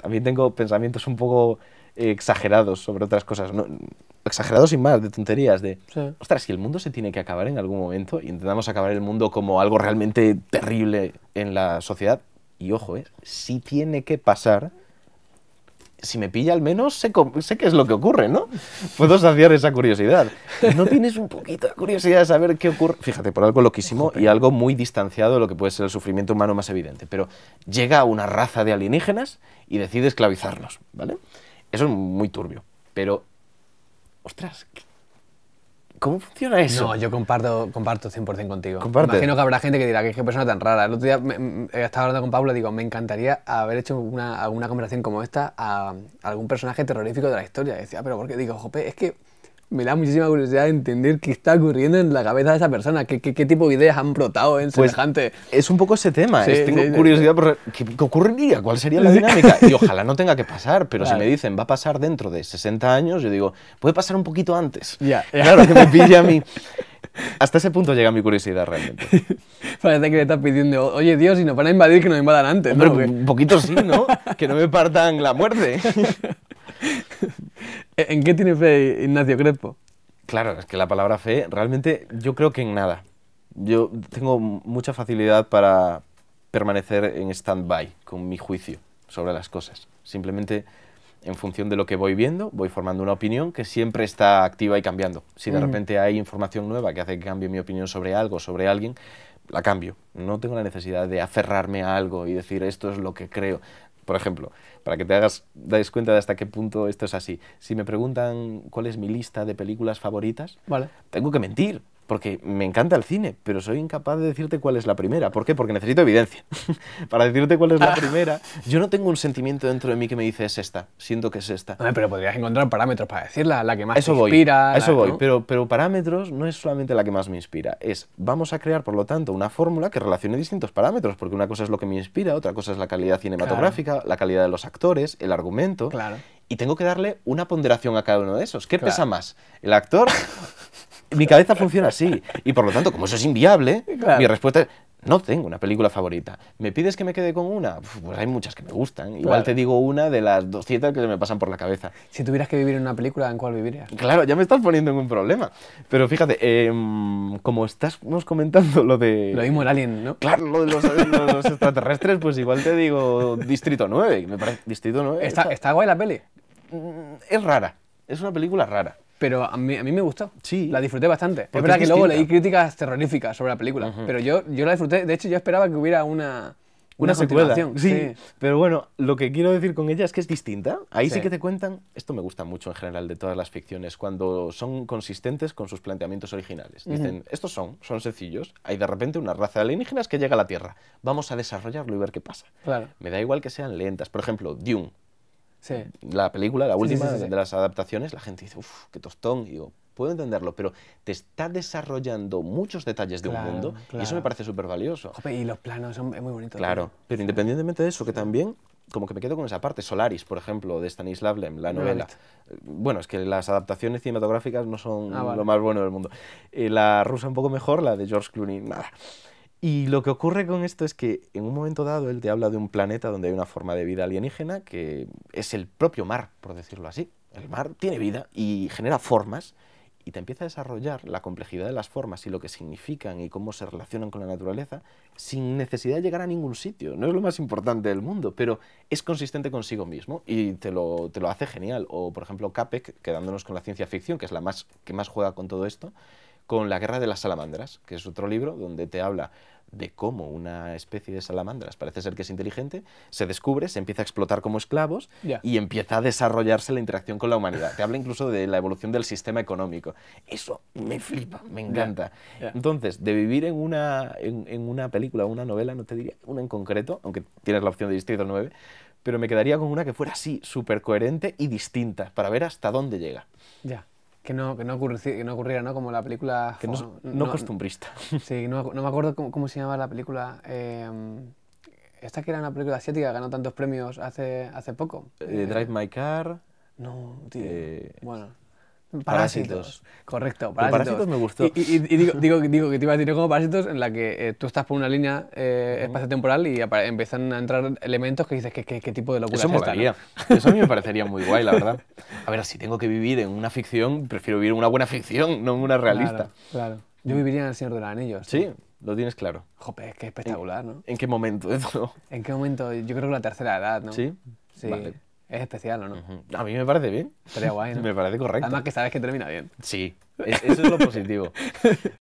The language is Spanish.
también tengo pensamientos un poco exagerados sobre otras cosas. exagerados y más, de tonterías, de, ostras, si el mundo se tiene que acabar en algún momento y intentamos acabar el mundo como algo realmente terrible en la sociedad, y ojo, ¿eh? si tiene que pasar, si me pilla al menos sé, qué es lo que ocurre, ¿no? Puedo saciar esa curiosidad. ¿No tienes un poquito de curiosidad de saber qué ocurre? Fíjate, por algo loquísimo y algo muy distanciado de lo que puede ser el sufrimiento humano más evidente. Pero llega una raza de alienígenas y decide esclavizarlos, ¿vale? Eso es muy turbio. Pero, ostras, ¿Cómo funciona eso? No, yo comparto, comparto 100% contigo. Comparte. Imagino que habrá gente que dirá, que es que persona tan rara. El otro día eh, estaba hablando con Paula y digo, me encantaría haber hecho una, alguna conversación como esta a algún personaje terrorífico de la historia. Y decía, ah, pero ¿por qué? digo, jope, es que me da muchísima curiosidad entender qué está ocurriendo en la cabeza de esa persona, qué, qué, tipo de ideas han brotado en pues semejante. Es un poco ese tema. tengo curiosidad por ¿qué, ocurriría, cuál sería la dinámica. Y ojalá no tenga que pasar, pero si me dicen va a pasar dentro de 60 años, yo digo, puede pasar un poquito antes. Ya, Claro, que me pille a mí. Hasta ese punto llega mi curiosidad realmente. Parece que le estás pidiendo, oye Dios, si nos van a invadir, que nos invadan antes. Hombre, un poquito sí, ¿no? que no me partan la muerte. ¿En qué tiene fe Ignacio Crespo? Claro, es que la palabra fe, realmente yo creo que en nada. Yo tengo mucha facilidad para permanecer en stand-by con mi juicio sobre las cosas. Simplemente en función de lo que voy viendo, voy formando una opinión que siempre está activa y cambiando. Si de mm. repente hay información nueva que hace que cambie mi opinión sobre algo, sobre alguien, la cambio. No tengo la necesidad de aferrarme a algo y decir esto es lo que creo. Por ejemplo, para que te hagas dais cuenta de hasta qué punto esto es así. Si me preguntan cuál es mi lista de películas favoritas, vale. tengo que mentir porque me encanta el cine, pero soy incapaz de decirte cuál es la primera. ¿Por qué? Porque necesito evidencia. Para decirte cuál es la primera, yo no tengo un sentimiento dentro de mí que me dice es esta, siento que es esta. pero podrías encontrar parámetros para decirla, la que más eso inspira. Voy, eso voy, pero, pero parámetros no es solamente la que más me inspira, es vamos a crear, por lo tanto, una fórmula que relacione distintos parámetros, porque una cosa es lo que me inspira, otra cosa es la calidad cinematográfica, la calidad de los actores, el argumento. Claro. Y tengo que darle una ponderación a cada uno de esos. ¿Qué pesa más? ¿El actor mi cabeza funciona así. Y por lo tanto, como eso es inviable, mi respuesta es, no tengo una película favorita. ¿Me pides que me quede con una? Pues hay muchas que me gustan. Igual te digo una de las 200 que se me pasan por la cabeza. Si tuvieras que vivir en una película, ¿en cuál vivirías? Claro, ya me estás poniendo en un problema. Pero fíjate, eh, como estamos comentando lo de... Lo mismo el Alien, ¿no? Claro, lo de los, extraterrestres, pues igual te digo Distrito 9. Me ¿Está, está guay la peli? Mm, es rara. Es una película rara pero a mí, me gustó. Sí. La disfruté bastante. es verdad que luego leí críticas terroríficas sobre la película, pero yo, yo la disfruté. De hecho, yo esperaba que hubiera una, una, Sí, Pero bueno, lo que quiero decir con ella es que es distinta. Ahí sí. que te cuentan, esto me gusta mucho en general de todas las ficciones, cuando son consistentes con sus planteamientos originales. Dicen, estos son, son sencillos. Hay de repente una raza de alienígenas que llega a la Tierra. Vamos a desarrollarlo y ver qué pasa. Claro. Me da igual que sean lentas. Por ejemplo, Dune la película, la última de las adaptaciones, la gente dice, uff, qué tostón. Y digo, puedo entenderlo, pero te está desarrollando muchos detalles de un mundo y eso me parece súper valioso. Y los planos son muy bonitos. Claro, pero independientemente de eso, que también como que me quedo con esa parte. Solaris, por ejemplo, de Stanislav Lem, la novela. Eh, bueno, es que las adaptaciones cinematográficas no son ah, lo más bueno del mundo. Eh, la rusa un poco mejor, la de George Clooney, nada. Y lo que ocurre con esto es que en un momento dado él te habla de un planeta donde hay una forma de vida alienígena que es el propio mar, por decirlo así. El mar tiene vida y genera formas y te empieza a desarrollar la complejidad de las formas y lo que significan y cómo se relacionan con la naturaleza sin necesidad de llegar a ningún sitio. No es lo más importante del mundo, pero es consistente consigo mismo y te lo, te lo hace genial. O por ejemplo Capek, quedándonos con la ciencia ficción, que es la más, que más juega con todo esto, con La guerra de las salamandras, que es otro libro donde te habla de cómo una especie de salamandras parece ser que es inteligente, se descubre, se empieza a explotar como esclavos y empieza a desarrollarse la interacción con la humanidad. Te habla incluso de la evolución del sistema económico. Eso me flipa, me encanta. Entonces, de vivir en una, en, una película una novela, no te diría una en concreto, aunque tienes la opción de Distrito 9, pero me quedaría con una que fuera así, súper coherente y distinta, para ver hasta dónde llega. Ya. Que no, que no, ocurriera, no Como la película... no, costumbrista. Sí, no, me acuerdo cómo, se llamaba la película. Em, esta que era una película asiática, ganó tantos premios hace, hace poco. Eh, Drive My Car. No, tío. Eh, bueno. Parásitos. Correcto, parásitos. me gustó. Y, digo, digo, que te iba a decir como parásitos en la que eh, tú estás por una línea eh, espacio-temporal y empiezan a entrar elementos que dices, que qué, tipo de locura Eso es Esta, Eso me parecería muy guay, la verdad. A ver, si tengo que vivir en una ficción, prefiero vivir en una buena ficción, no en una realista. Claro, Yo viviría en El Señor de los Anillos. Sí, lo tienes claro. Jope, es espectacular, ¿no? ¿En qué momento eso? ¿En qué momento? Yo creo que la tercera edad, ¿no? Sí, sí. Es especial, ¿o no? A mí me parece bien. Estaría guay, me parece correcto. Además que sabes que termina bien. Sí, e-, eso es lo positivo.